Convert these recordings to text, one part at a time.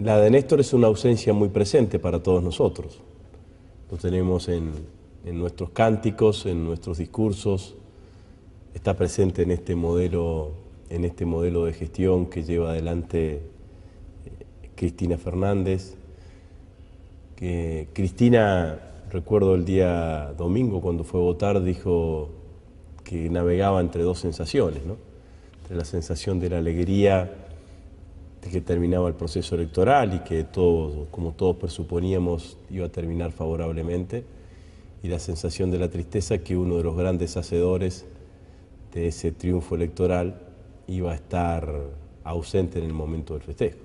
La de Néstor es una ausencia muy presente para todos nosotros. Lo tenemos en, nuestros cánticos, en nuestros discursos, está presente en este modelo, en este modelo de gestión que lleva adelante eh, Cristina Fernández. Que Cristina, recuerdo el día domingo cuando fue a votar, dijo que navegaba entre dos sensaciones, ¿no? entre la sensación de la alegría de que terminaba el proceso electoral y que todos, como todos presuponíamos, iba a terminar favorablemente, y la sensación de la tristeza que uno de los grandes hacedores de ese triunfo electoral iba a estar ausente en el momento del festejo.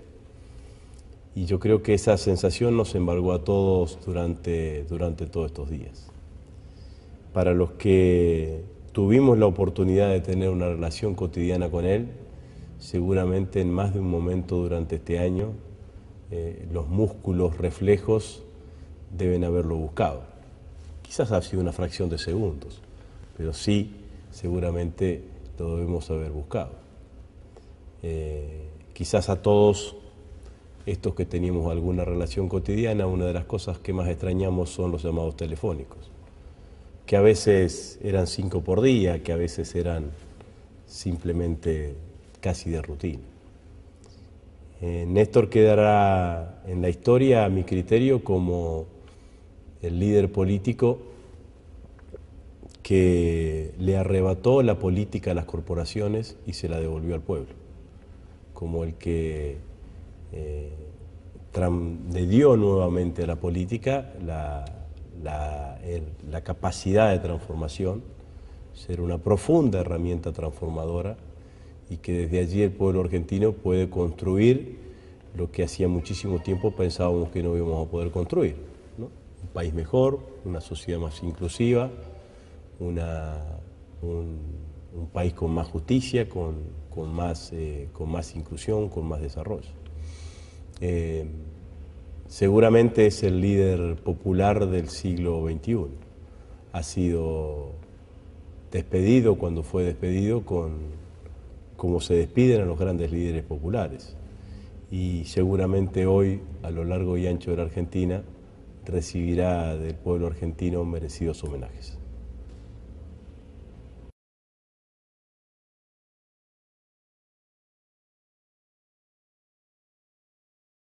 Y yo creo que esa sensación nos embargó a todos durante, durante todos estos días. Para los que tuvimos la oportunidad de tener una relación cotidiana con él, seguramente en más de un momento durante este año eh, los músculos reflejos deben haberlo buscado. Quizás ha sido una fracción de segundos, pero sí, seguramente lo debemos haber buscado. Eh, quizás a todos estos que teníamos alguna relación cotidiana, una de las cosas que más extrañamos son los llamados telefónicos, que a veces eran cinco por día, que a veces eran simplemente casi de rutina. Eh, Néstor quedará en la historia, a mi criterio, como el líder político que le arrebató la política a las corporaciones y se la devolvió al pueblo, como el que eh, le dio nuevamente a la política la, la capacidad de transformación, ser una profunda herramienta transformadora y que desde allí el pueblo argentino puede construir lo que hacía muchísimo tiempo pensábamos que no íbamos a poder construir. Un país mejor, una sociedad más inclusiva, un, país con más justicia, con, más, eh, con más inclusión, con más desarrollo. Eh, seguramente es el líder popular del siglo XXI. Ha sido despedido cuando fue despedido con como se despiden a los grandes líderes populares. Y seguramente hoy, a lo largo y ancho de la Argentina, recibirá del pueblo argentino merecidos homenajes.